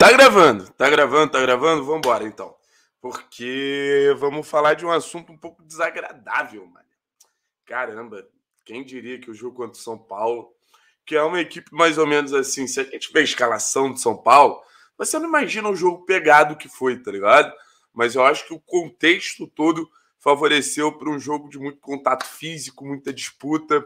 Tá gravando, tá gravando, tá gravando? Vamos embora então. Porque vamos falar de um assunto um pouco desagradável, mano. Caramba, quem diria que o jogo contra o São Paulo, que é uma equipe mais ou menos assim, se a gente vê a escalação de São Paulo, você não imagina o jogo pegado que foi, tá ligado? Mas eu acho que o contexto todo favoreceu para um jogo de muito contato físico, muita disputa.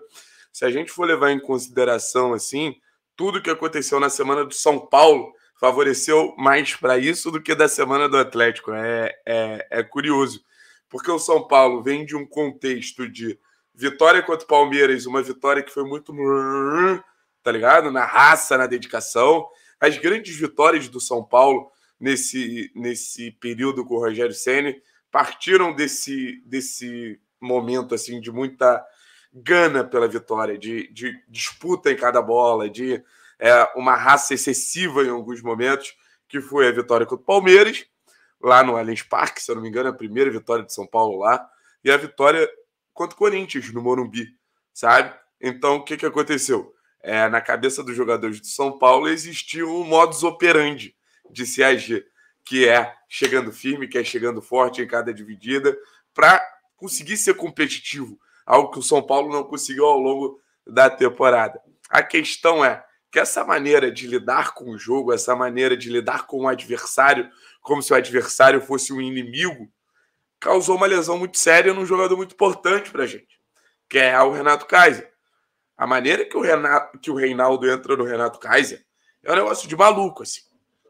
Se a gente for levar em consideração assim, tudo que aconteceu na semana do São Paulo, favoreceu mais para isso do que da semana do Atlético. É, é, é curioso, porque o São Paulo vem de um contexto de vitória contra o Palmeiras, uma vitória que foi muito. tá ligado? Na raça, na dedicação. As grandes vitórias do São Paulo nesse, nesse período com o Rogério Senna partiram desse, desse momento assim de muita gana pela vitória, de, de disputa em cada bola, de é, uma raça excessiva em alguns momentos, que foi a vitória contra o Palmeiras, lá no Allianz Parque, se eu não me engano, a primeira vitória de São Paulo lá, e a vitória contra o Corinthians, no Morumbi, sabe? Então, o que, que aconteceu? É, na cabeça dos jogadores de São Paulo existia um modus operandi de se agir, que é chegando firme, que é chegando forte em cada dividida, para conseguir ser competitivo, algo que o São Paulo não conseguiu ao longo da temporada. A questão é, que essa maneira de lidar com o jogo, essa maneira de lidar com o adversário, como se o adversário fosse um inimigo, causou uma lesão muito séria num jogador muito importante para a gente, que é o Renato Kaiser. A maneira que o, Renato, que o Reinaldo entra no Renato Kaiser é um negócio de maluco, assim.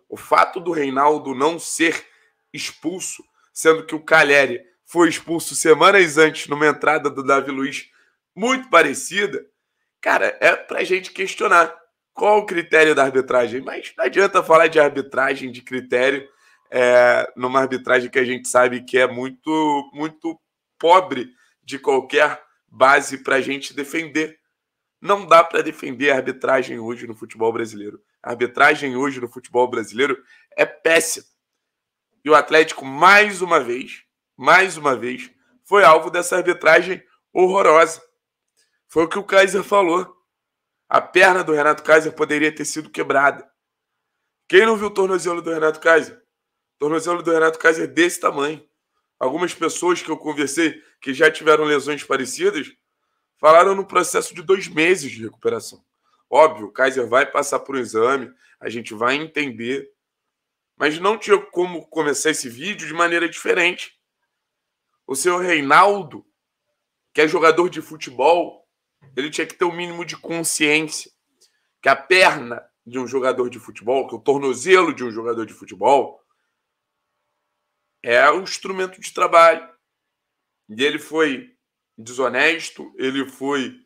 O fato do Reinaldo não ser expulso, sendo que o Caleri foi expulso semanas antes numa entrada do Davi Luiz muito parecida, cara, é para gente questionar qual o critério da arbitragem. Mas não adianta falar de arbitragem, de critério, é, numa arbitragem que a gente sabe que é muito, muito pobre de qualquer base para a gente defender. Não dá para defender a arbitragem hoje no futebol brasileiro. A arbitragem hoje no futebol brasileiro é péssima. E o Atlético, mais uma vez, mais uma vez, foi alvo dessa arbitragem horrorosa. Foi o que o Kaiser falou a perna do Renato Kaiser poderia ter sido quebrada. Quem não viu o tornozelo do Renato Kaiser? O tornozelo do Renato Kaiser é desse tamanho. Algumas pessoas que eu conversei que já tiveram lesões parecidas falaram no processo de dois meses de recuperação. Óbvio, o Kaiser vai passar por um exame, a gente vai entender, mas não tinha como começar esse vídeo de maneira diferente. O senhor Reinaldo, que é jogador de futebol, ele tinha que ter o um mínimo de consciência que a perna de um jogador de futebol, que o tornozelo de um jogador de futebol, é um instrumento de trabalho. E ele foi desonesto, ele foi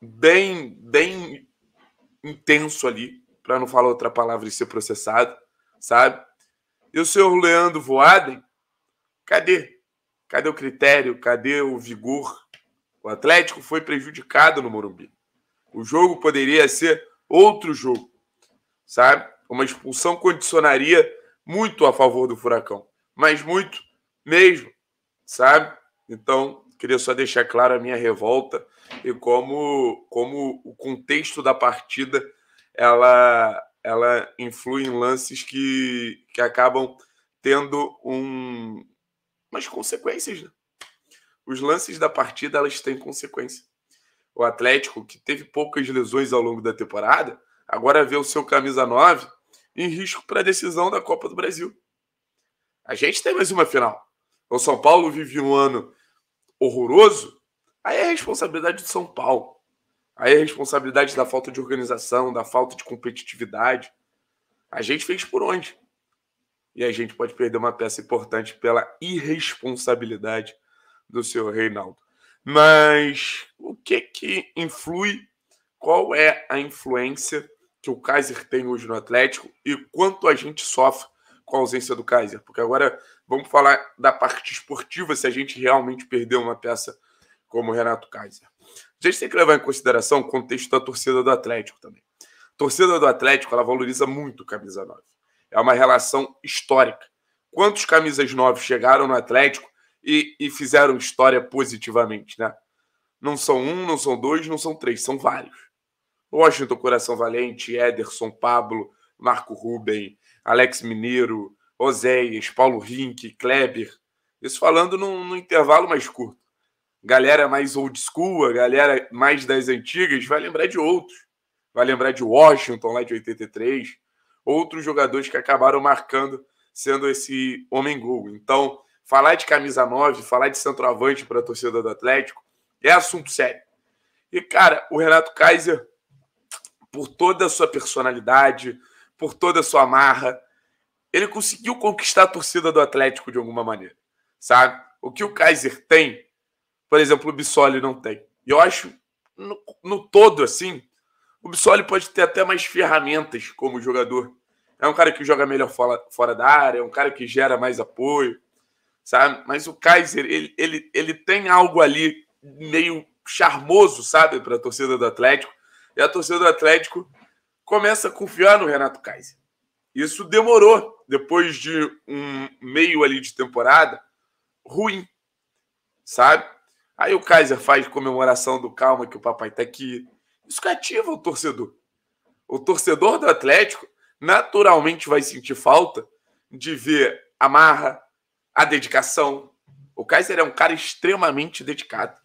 bem, bem intenso ali, para não falar outra palavra e ser processado, sabe? E o senhor Leandro Voaden, cadê? Cadê o critério? Cadê o vigor? O Atlético foi prejudicado no Morumbi. O jogo poderia ser outro jogo, sabe? Uma expulsão condicionaria muito a favor do Furacão, mas muito mesmo, sabe? Então, queria só deixar clara a minha revolta e como, como o contexto da partida ela, ela influi em lances que, que acabam tendo um, umas consequências, né? os lances da partida elas têm consequência. O Atlético, que teve poucas lesões ao longo da temporada, agora vê o seu camisa 9 em risco para a decisão da Copa do Brasil. A gente tem mais uma final. O São Paulo vive um ano horroroso, aí é responsabilidade do São Paulo. Aí é responsabilidade da falta de organização, da falta de competitividade. A gente fez por onde? E a gente pode perder uma peça importante pela irresponsabilidade do seu Reinaldo. Mas o que que influi? Qual é a influência que o Kaiser tem hoje no Atlético e quanto a gente sofre com a ausência do Kaiser? Porque agora vamos falar da parte esportiva, se a gente realmente perdeu uma peça como o Renato Kaiser. A gente tem que levar em consideração o contexto da torcida do Atlético também. A torcida do Atlético, ela valoriza muito camisa 9. É uma relação histórica. Quantos camisas 9 chegaram no Atlético e, e fizeram história positivamente, né? Não são um, não são dois, não são três, são vários. Washington Coração Valente, Ederson, Pablo, Marco Ruben, Alex Mineiro, Oséias, Paulo Rink, Kleber. Isso falando num, num, intervalo mais curto. Galera mais old school, a galera mais das antigas, vai lembrar de outros. Vai lembrar de Washington, lá de 83. Outros jogadores que acabaram marcando, sendo esse homem-gol. Então, falar de camisa 9, falar de centroavante para a torcida do Atlético, é assunto sério. E, cara, o Renato Kaiser, por toda a sua personalidade, por toda a sua marra, ele conseguiu conquistar a torcida do Atlético de alguma maneira, sabe? O que o Kaiser tem, por exemplo, o Bissoli não tem. E eu acho, no, no todo, assim, o Bissoli pode ter até mais ferramentas como jogador. É um cara que joga melhor fora, fora da área, é um cara que gera mais apoio, sabe? Mas o Kaiser, ele, ele, ele tem algo ali meio charmoso, sabe, para a torcida do Atlético. E a torcida do Atlético começa a confiar no Renato Kaiser. Isso demorou, depois de um meio ali de temporada ruim, sabe? Aí o Kaiser faz comemoração do calma que o papai tá aqui. Isso cativa o torcedor. O torcedor do Atlético naturalmente vai sentir falta de ver a marra, a dedicação. O Kaiser é um cara extremamente dedicado.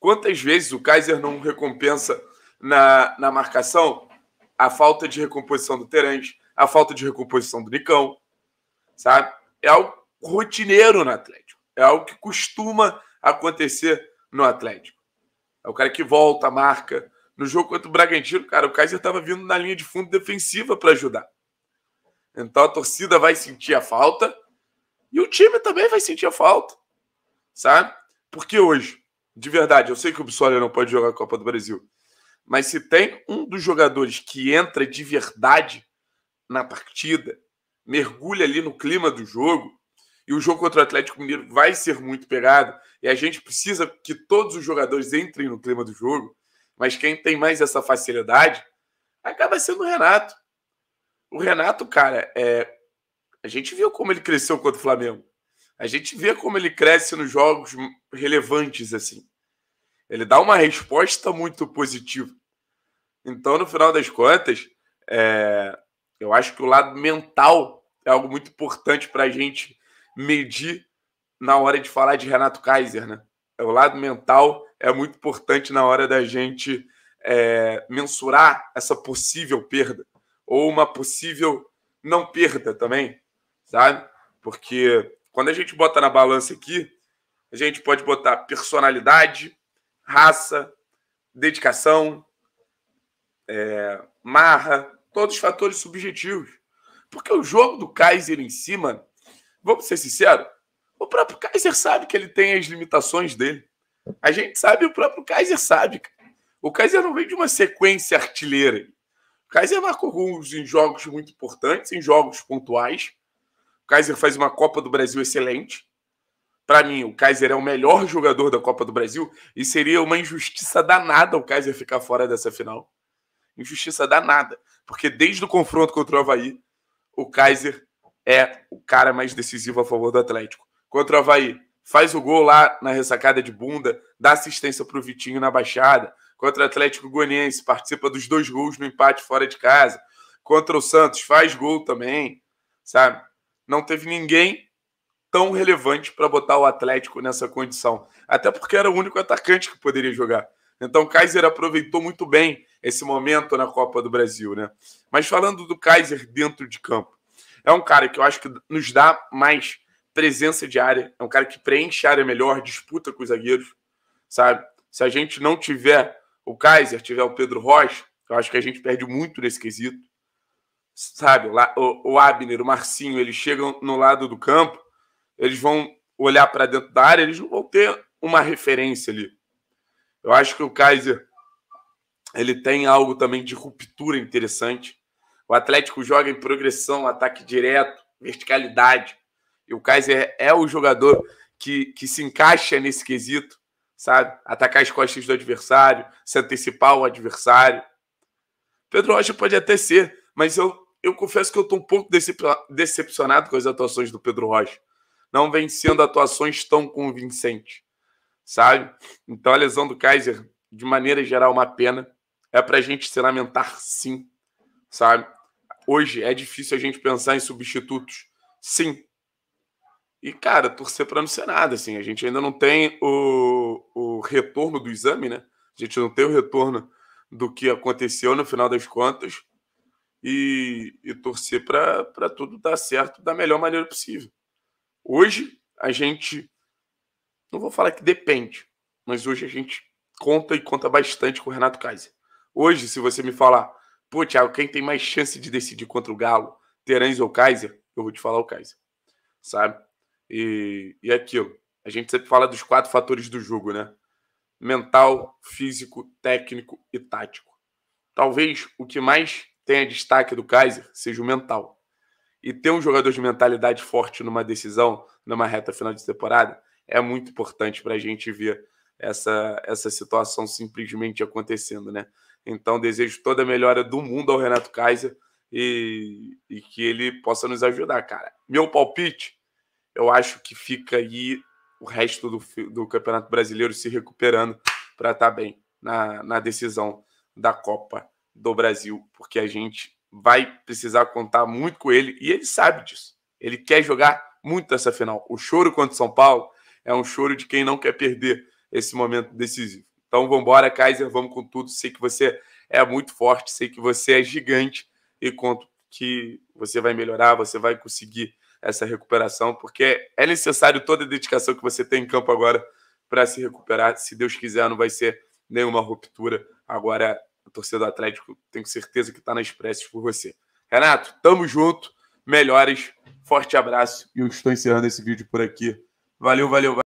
Quantas vezes o Kaiser não recompensa na, na marcação a falta de recomposição do Terence, a falta de recomposição do Nicão, sabe? É algo rotineiro no Atlético. É algo que costuma acontecer no Atlético. É o cara que volta, marca. No jogo contra o Bragantino, cara, o Kaiser estava vindo na linha de fundo defensiva para ajudar. Então a torcida vai sentir a falta e o time também vai sentir a falta, sabe? Porque hoje, de verdade, eu sei que o Bissoli não pode jogar a Copa do Brasil, mas se tem um dos jogadores que entra de verdade na partida, mergulha ali no clima do jogo, e o jogo contra o Atlético Mineiro vai ser muito pegado, e a gente precisa que todos os jogadores entrem no clima do jogo, mas quem tem mais essa facilidade acaba sendo o Renato. O Renato, cara, é, a gente viu como ele cresceu contra o Flamengo. A gente vê como ele cresce nos jogos relevantes, assim. Ele dá uma resposta muito positiva. Então, no final das contas, é... eu acho que o lado mental é algo muito importante para a gente medir na hora de falar de Renato Kaiser, né? O lado mental é muito importante na hora da gente é... mensurar essa possível perda ou uma possível não perda também sabe? Porque quando a gente bota na balança aqui, a gente pode botar personalidade, raça, dedicação, é, marra, todos os fatores subjetivos. Porque o jogo do Kaiser em cima, vamos ser sinceros, o próprio Kaiser sabe que ele tem as limitações dele. A gente sabe, o próprio Kaiser sabe. O Kaiser não vem de uma sequência artilheira. O Kaiser marcou gols em jogos muito importantes, em jogos pontuais, Kaiser faz uma Copa do Brasil excelente. Para mim, o Kaiser é o melhor jogador da Copa do Brasil e seria uma injustiça danada o Kaiser ficar fora dessa final. Injustiça danada, porque desde o confronto contra o Havaí, o Kaiser é o cara mais decisivo a favor do Atlético. Contra o Havaí, faz o gol lá na ressacada de bunda, dá assistência para o Vitinho na baixada. Contra o Atlético Goianiense, participa dos dois gols no empate fora de casa. Contra o Santos, faz gol também, sabe? não teve ninguém tão relevante para botar o Atlético nessa condição. Até porque era o único atacante que poderia jogar. Então, o Kaiser aproveitou muito bem esse momento na Copa do Brasil, né? Mas falando do Kaiser dentro de campo, é um cara que eu acho que nos dá mais presença de área, é um cara que preenche a área melhor, disputa com os zagueiros, sabe? Se a gente não tiver o Kaiser, tiver o Pedro Rocha, eu acho que a gente perde muito nesse quesito sabe? O, o Abner, o Marcinho, eles chegam no lado do campo, eles vão olhar para dentro da área, eles não vão ter uma referência ali. Eu acho que o Kaiser ele tem algo também de ruptura interessante. O Atlético joga em progressão, ataque direto, verticalidade. E o Kaiser é o jogador que, que se encaixa nesse quesito, sabe? Atacar as costas do adversário, se antecipar ao adversário. Pedro Rocha pode até ser, mas eu eu confesso que eu estou um pouco decepcionado com as atuações do Pedro Rocha. Não vem sendo atuações tão convincentes, sabe? Então a lesão do Kaiser, de maneira geral, é uma pena. É para a gente se lamentar, sim, sabe? Hoje é difícil a gente pensar em substitutos, sim. E, cara, torcer para não ser nada, assim. A gente ainda não tem o, o retorno do exame, né? A gente não tem o retorno do que aconteceu no final das contas e, e torcer para tudo dar certo da melhor maneira possível. Hoje a gente, não vou falar que depende, mas hoje a gente conta e conta bastante com o Renato Kaiser. Hoje, se você me falar, pô, Thiago, quem tem mais chance de decidir contra o Galo, Terãs ou Kaiser, eu vou te falar o Kaiser, sabe? E, e aquilo, a gente sempre fala dos quatro fatores do jogo, né? Mental, físico, técnico e tático. Talvez o que mais tenha destaque do Kaiser seja o mental. E ter um jogador de mentalidade forte numa decisão, numa reta final de temporada, é muito importante para a gente ver essa, essa situação simplesmente acontecendo, né? Então, desejo toda a melhora do mundo ao Renato Kaiser e, e que ele possa nos ajudar, cara. Meu palpite, eu acho que fica aí o resto do, do Campeonato Brasileiro se recuperando para estar tá bem na, na decisão da Copa do Brasil, porque a gente vai precisar contar muito com ele e ele sabe disso. Ele quer jogar muito essa final. O choro contra o São Paulo é um choro de quem não quer perder esse momento decisivo. Então vamos embora, Kaiser, vamos com tudo. Sei que você é muito forte, sei que você é gigante e conto que você vai melhorar, você vai conseguir essa recuperação, porque é necessário toda a dedicação que você tem em campo agora para se recuperar. Se Deus quiser, não vai ser nenhuma ruptura. Agora a torcida do Atlético, tenho certeza que está nas preces por você. Renato, tamo junto. Melhores. Forte abraço. E eu estou encerrando esse vídeo por aqui. Valeu, valeu, valeu.